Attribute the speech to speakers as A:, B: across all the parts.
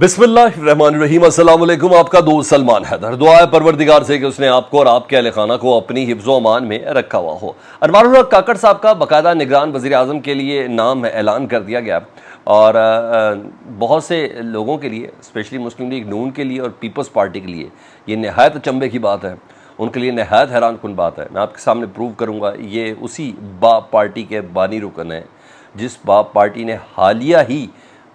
A: बिस्मिल्लाम असलम आपका दो सलमान हैदर दुआ है परवरदिगार से कि उसने आपको और आपके अहल खाना को अपनी हिफ्ज़ अमान में रखा हुआ हो अनवर काकड़ साहब का बाकायदा निगरान वजी अजम के लिए नाम ऐलान कर दिया गया और बहुत से लोगों के लिए स्पेशली मुस्लिम लीग नून के लिए और पीपल्स पार्टी के लिए ये नहायत चंबे की बात है उनके लिए नहायत हैरान कन बात है मैं आपके सामने प्रूव करूँगा ये उसी बा पार्टी के बानी रुकन है जिस बा पार्टी ने हालिया ही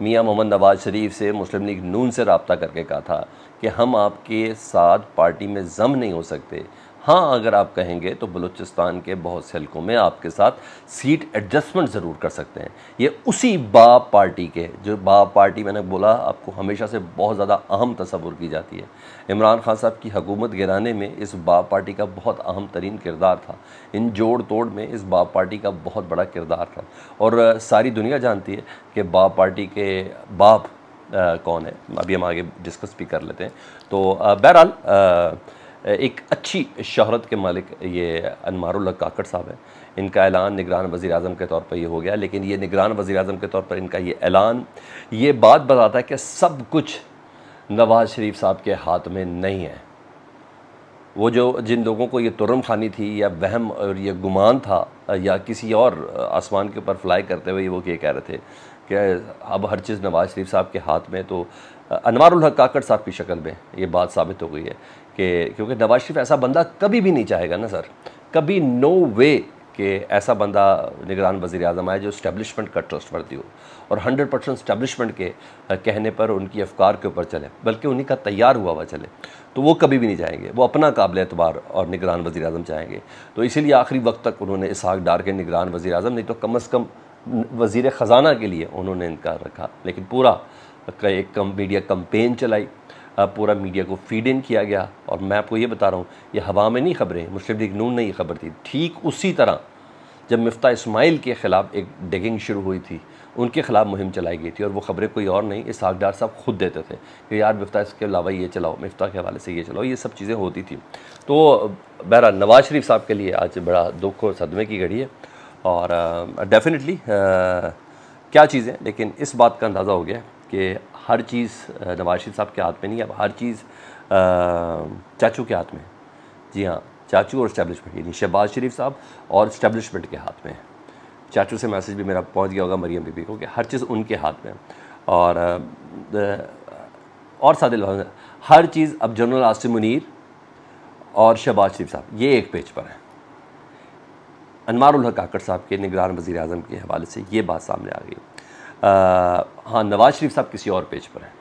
A: मियाँ मोहम्मद नवाज शरीफ से मुस्लिम लीग नून से रबता करके कहा था कि हम आपके साथ पार्टी में जम नहीं हो सकते हाँ अगर आप कहेंगे तो बलूचिस्तान के बहुत से हलकों में आपके साथ सीट एडजस्टमेंट ज़रूर कर सकते हैं ये उसी बा पार्टी के जो बा पार्टी मैंने बोला आपको हमेशा से बहुत ज़्यादा अहम तस्वुर की जाती है इमरान खान साहब की हुकूमत गिराने में इस बाप पार्टी का बहुत अहम तरीन किरदार था इन जोड़ तोड़ में इस बाप पार्टी का बहुत बड़ा किरदार था और सारी दुनिया जानती है कि बाप पार्टी के बाप आ, कौन है अभी हम आगे डिस्कस भी कर लेते हैं तो बहरहाल एक अच्छी शहरत के मालिक ये अनमारुल्ला काकड़ साहब हैं इनका ऐलान निगरान वज़ी अजम के तौर पर ये हो गया लेकिन ये निगरान वज़ी अजम के तौर पर इनका ये ऐलान ये बात बताता है कि सब कुछ नवाज़ शरीफ साहब के हाथ में नहीं है वो जो जिन लोगों को ये तुरम खानी थी या वहम और ये गुमान था या किसी और आसमान के ऊपर फ्लाई करते हुए वो ये कह रहे थे कि अब हर चीज़ नवाज़ शरीफ साहब के हाथ में तो अनवारुल काकड़ साहब की शक्ल में ये बात साबित हो गई है कि क्योंकि नवाज शरीफ ऐसा बंदा कभी भी नहीं चाहेगा ना सर कभी नो वे कि ऐसा बंदा निगरान वजी अजम आए जो इस्टेबलिशमेंट का ट्रस्ट वर्दी हो और हंड्रेड परसेंट स्टैब्लिशमेंट के कहने पर उनकी अफकार के ऊपर चले बल्कि उन्हीं का तैयार हुआ हुआ चले तो वो कभी भी नहीं जाएंगे वो अपना काबिल एतबार और निगरान वजी अजम चाहेंगे तो इसीलिए आखिरी वक्त तक उन्होंने इसहाक डार के निगरान वजी अजम नहीं तो कम अज़ कम वजीर ख़जाना के लिए उन्होंने इनकार रखा लेकिन पूरा एक कम मीडिया कम्पेन चलाई पूरा मीडिया को फीड इन किया गया और मैं आपको ये बता रहा हूँ ये हवा में नहीं खबरें मुस्लिम लीग नून ने ये खबर थी ठीक उसी तरह जब मफ्ता इसमाइल के ख़िलाफ़ एक डिगिंग शुरू हुई थी उनके ख़िलाफ़ मुहिम चलाई गई थी और वो खबरें कोई और नहीं इस डार साहब खुद देते थे कि यार मफ्ता इसके अलावा ये चलाओ मफ्ता के हवाले से ये चलाओ ये सब चीज़ें होती थी तो बहरा नवाज़ शरीफ साहब के लिए आज बड़ा दुख और सदमे की घड़ी है और डेफिनेटली क्या चीज़ें लेकिन इस बात का अंदाज़ा हो गया कि हर चीज़ नवाज शरीफ साहब के हाथ में नहीं है अब हर चीज़ चाचू के हाथ में है जी हाँ चाचू और स्टैब्लिशमेंट यानी शहबाज शरीफ साहब और स्टैब्लिशमेंट के हाथ में है चाचू से मैसेज भी मेरा पहुंच गया होगा मरियम बीबी को कि हर चीज़ उनके हाथ में और और सादिल हर चीज़ अब जनरल आसिम मुनीर और शहबाज शरीफ साहब ये एक पेज पर है अनमार काकड़ साहब के निगरान वज़ी अजम के हवाले से ये बात सामने आ गई हाँ नवाज़ शरीफ साहब किसी और पेज पर हैं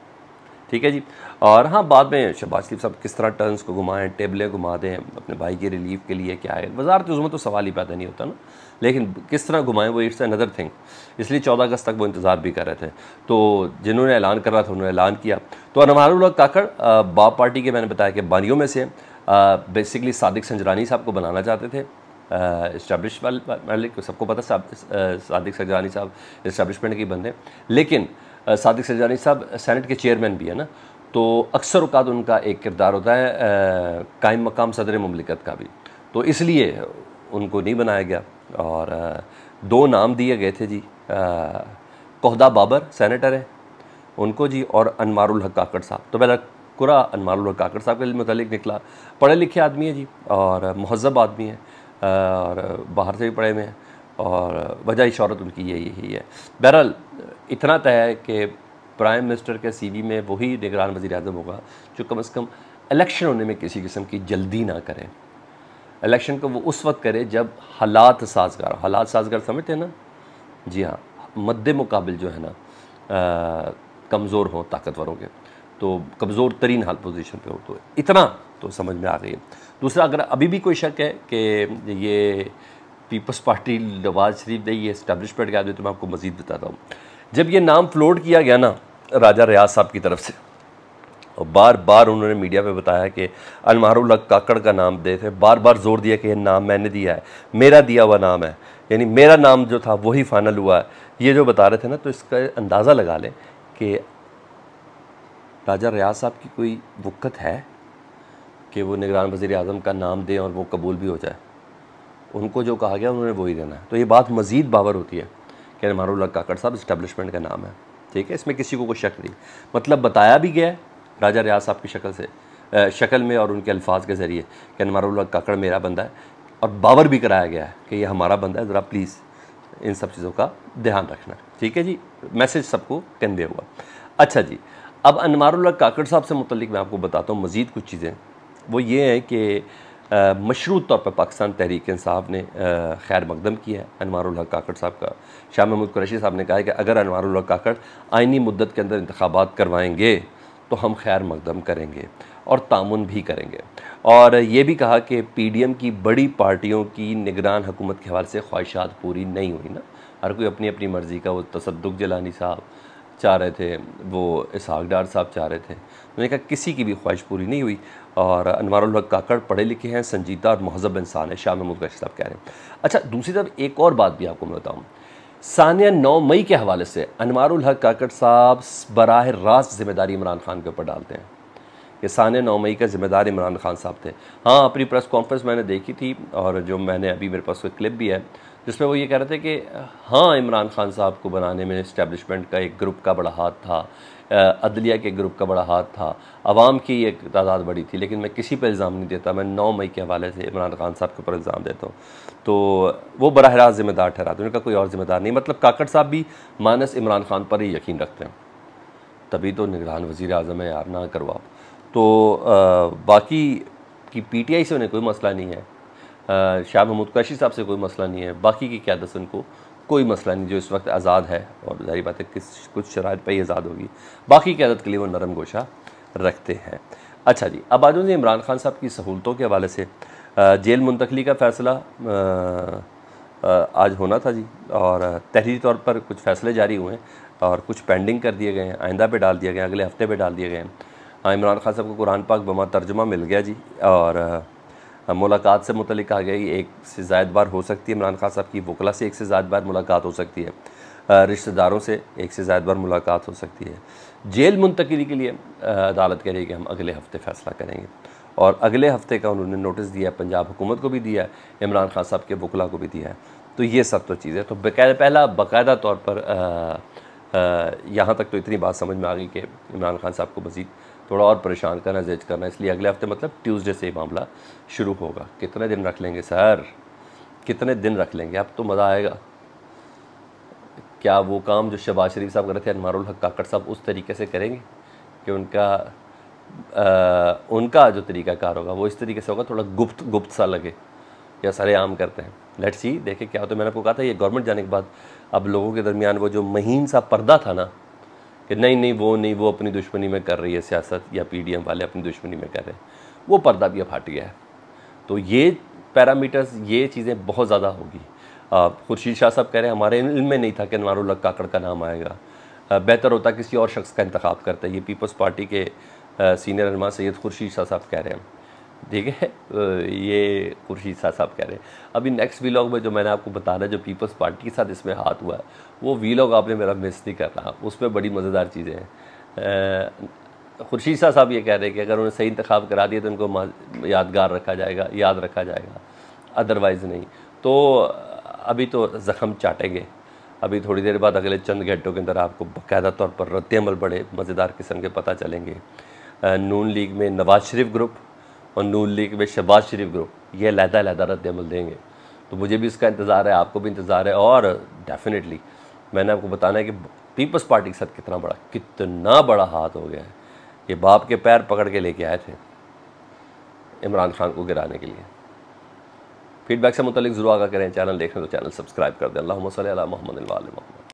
A: ठीक है जी और हाँ बाद में शहबाज शरीफ साहब किस तरह टर्न्स को घुमाएं टेबलें घुमा दें अपने भाई की रिलीफ के लिए क्या है वजारत उसमें तो सवाल ही पैदा नहीं होता ना लेकिन किस तरह घुमाएं वो इट्स अनदर थिंग इसलिए चौदह अगस्त तक वो इंतज़ार भी कर रहे थे तो जिन्होंने ऐलान कर रहा था उन्होंने ऐलान किया तो अनवारुल्ला काकड़ बाप पार्टी के मैंने बताया कि बानियों में से बेसिकली सादिक संजरानी साहब को बनाना चाहते थे इस्टबलिश मालिक सबको पता सादिक सरजानी साहब इस्टबलिशमेंट के बंदे लेकिन सादिक सरजानी साहब सेनेट के चेयरमैन भी है ना तो अक्सर अवकात उनका एक किरदार होता है कायम मकाम सदर ममलिकत का भी तो इसलिए उनको नहीं बनाया गया और दो नाम दिए गए थे जी कोहदा बाबर सेनेटर हैं उनको जी और अनमारुल हक काकड़ साहब तो पहला कुरा अनमारुल हक काकड़ साहब के मतलब निकला पढ़े लिखे आदमी है जी और महजब आदमी है और बाहर से भी पढ़े हुए हैं और वजह शहरत उनकी ये यही है बहरहाल इतना तय है कि प्राइम मिनिस्टर के सीवी में वही निगरान वजी अजम होगा जो कम अज़ कम इलेक्शन होने में किसी किस्म की जल्दी ना करें इलेक्शन को वो उस वक्त करे जब हालात साजगार हालात साजगार समझते हैं ना जी हाँ मद्द मुकाबल जो है ना कमज़ोर हों ताकतवरों के तो कमज़ोर तरीन हाल पोजीशन पे हो तो इतना तो समझ में आ गई है दूसरा अगर अभी भी कोई शक है कि ये पीपल्स पार्टी नवाज शरीफ ने ये इस्टेब्लिशमेंट क्या तो मैं आपको मज़ीद बताता हूँ जब ये नाम फ्लोट किया गया ना राजा रियाज साहब की तरफ से और बार बार उन्होंने मीडिया पे बताया कि अनमारुल काकड़ का नाम दे थे बार बार जोर दिया कि ये नाम मैंने दिया है मेरा दिया हुआ नाम है यानी मेरा नाम जो था वही फाइनल हुआ है ये जो बता रहे थे ना तो इसका अंदाज़ा लगा लें कि राजा रियाज साहब की कोई वक्त है कि वो निगरान वज़ी अजम का नाम दें और वो कबूल भी हो जाए उनको जो कहा गया उन्होंने वही देना है तो ये बात मज़ीद बावर होती है कि अनमारुल्ला काकड़ साहब इस्टबलिशमेंट का नाम है ठीक है इसमें किसी को कोई शक नहीं मतलब बताया भी गया राजा रियाज साहब की शक्ल से शक्ल में और उनके अल्फाज के ज़रिए कि अनमारुल्ला काकड़ मेरा बंदा है और बावर भी कराया गया है कि ये हमारा बंदा है ज़रा प्लीज़ इन सब चीज़ों का ध्यान रखना ठीक है जी मैसेज सबको कन्वे हुआ अच्छा जी अब अनमारुल्ला काकड़ साहब से मुतलिक मैं आपको बताता हूँ मज़ीद कुछ चीज़ें वो ये है कि मशरूत तौर पर पाकिस्तान तहरीक इंसाफ ने खैर मकदम किया है अनवारुल काकड़ साहब का शाह महमूद कुरैशी साहब ने कहा है कि अगर अनवारुल काकड़ आइनी मुद्दत के अंदर इंतबात करवाएंगे तो हम खैर मकदम करेंगे और तान भी करेंगे और ये भी कहा कि पी डी एम की बड़ी पार्टियों की निगरान हुकूमत के हवाले से ख्वाहिशात पूरी नहीं हुई ना हर कोई अपनी अपनी मर्ज़ी का वो तसदुक जलानी साहब चाह रहे थे वो इसहाक डार साहब चाह रहे थे मैंने कहा किसी की भी ख्वाहिश पूरी नहीं हुई और अनवारुल हक काकड़ पढ़े लिखे हैं संजीदा और महजब इंसान है शाह महमूद गश साहब कह रहे हैं अच्छा दूसरी तरफ एक और बात भी आपको मैं बताऊँ सानिया नौ मई के हवाले से अनवारुल हक काकड़ साहब बराह रास्त जिम्मेदारी इमरान खान के ऊपर डालते हैं कि सान नौ मई का ज़िम्मेदार इमरान खान साहब थे हाँ अपनी प्रेस कॉन्फ्रेंस मैंने देखी थी और जो मैंने अभी मेरे पास कोई क्लिप भी है जिसमें वो ये कह रहे थे कि हाँ इमरान खान साहब को बनाने में इस्टेबलिशमेंट का एक ग्रुप का बड़ा हाथ था अदलिया के ग्रुप का बड़ा हाथ था आवाम की एक तादाद बड़ी थी लेकिन मैं किसी पर इल्ज़ाम नहीं देता मैं नौ मई के हवाले से इमरान खान साहब के ऊपर इल्ज़ाम देता हूँ तो वो बरह रास्त ज़िम्मेदार था उनका कोई और ज़िम्मेदार नहीं मतलब काकड़ साहब भी मानस इमरान खान पर ही यकीन रखते हैं तभी तो निगरान वज़ी अजम है यार ना करवाओ तो आ, बाकी की पीटीआई से उन्हें कोई मसला नहीं है शाह महमूद कैशी साहब से कोई मसला नहीं है बाकी की क्यादत उनको कोई मसला नहीं जो इस वक्त आज़ाद है और जारी बात है किस कुछ शराय पर ही आज़ाद होगी बाकी क्यादत के लिए वो नरम गोशा रखते हैं अच्छा जी अब आज उन्हें इमरान खान साहब की सहूलतों के हवाले से जेल मुंतकली का फ़ैसला आज होना था जी और तहरीरी तौर पर कुछ फ़ैसले जारी हुए हैं और कुछ पेंडिंग कर दिए गए हैं आइंदा पे डाल दिया गया अगले हफ्ते पे डाल दिए गए हैं हाँ इमरान खान साहब को कुरान पाक बमा तर्जुमा मिल गया जी और मुलाकात से मुतल कहा गया कि एक से ज़ायद बार हो सकती है इमरान खान साहब की वकला से एक से ज़ायद बार मुलाकात हो सकती है रिश्तेदारों से एक से ज़ायद बार मुलाकात हो सकती है जेल मुंतकली के लिए अदालत कह रही है कि हम अगले हफ्ते फैसला करेंगे और अगले हफ्ते का उन्होंने नोटिस दिया पंजाब हुकूमत को भी दिया है इमरान खान साहब के वकला को भी दिया है तो ये सब तो चीज़ें तो बकायदा पहला बाकायदा तौर पर यहाँ तक तो इतनी बात समझ में आ गई कि इमरान खान साहब को मज़ीद थोड़ा और परेशान करना जज करना इसलिए अगले हफ्ते मतलब ट्यूसडे से ही मामला शुरू होगा कितने दिन रख लेंगे सर कितने दिन रख लेंगे अब तो मज़ा आएगा क्या वो काम जो शबाज शरीफ साहब कर रहे थे अनमारुल हक काकड़ साहब उस तरीके से करेंगे कि उनका आ, उनका जो तरीका कार होगा वो इस तरीके से होगा थोड़ा गुप्त गुप्त सा लगे या सारे आम करते हैं लेट सी देखें क्या होता तो है मैंने आपको कहा था ये गवर्नमेंट जाने के बाद अब लोगों के दरमियान वो जो महीन सा पर्दा था ना कि नहीं नहीं वो नहीं वो अपनी दुश्मनी में कर रही है सियासत या पी वाले अपनी दुश्मनी में कर रहे हैं वो पर्दा भी अब हट गया है तो ये पैरामीटर्स ये चीज़ें बहुत ज़्यादा होगी खुर्शीद शाह साहब कह रहे हैं हमारे इल्म में नहीं था कि अनवारुल्ला काकड़ का नाम आएगा बेहतर होता किसी और शख्स का इंतखा करता है ये पीपल्स पार्टी के सीनियर रहनमा सैद खुर्शीद शाह साहब कह रहे हैं ठीक है तो ये खुर्शीद शाह साहब कह रहे हैं अभी नेक्स्ट वीलॉग में जो मैंने आपको बताना जो पीपल्स पार्टी के साथ इसमें हाथ हुआ है वो वीलॉग आपने मेरा मिस नहीं करना उसमें बड़ी मज़ेदार चीज़ें हैं खुर्शीद शाह साहब ये कह रहे हैं कि अगर उन्हें सही इंतखब करा दिया तो उनको यादगार रखा जाएगा याद रखा जाएगा अदरवाइज़ नहीं तो अभी तो ज़ख़म चाटेंगे अभी थोड़ी देर बाद अगले चंद घंटों के अंदर आपको बाकायदा तौर पर रद्द अमल बड़े मज़ेदार किस्म के पता चलेंगे नून लीग में नवाज शरीफ ग्रुप और नून लीग में शहबाज शरीफ ग्रुप ये लहदा लहदा रद्द अमल देंगे तो मुझे भी इसका इंतज़ार है आपको भी इंतज़ार है और डेफिनेटली मैंने आपको बताना है कि पीपल्स पार्टी के साथ कितना बड़ा कितना बड़ा हाथ हो गया है ये बाप के पैर पकड़ के लेके आए थे इमरान खान को गिराने के लिए फीडबैक से मुतलिक ज़रूर आगा करें चैनल देखने तो चैनल सब्सक्राइब कर दें अल्लाह सल मोहम्मद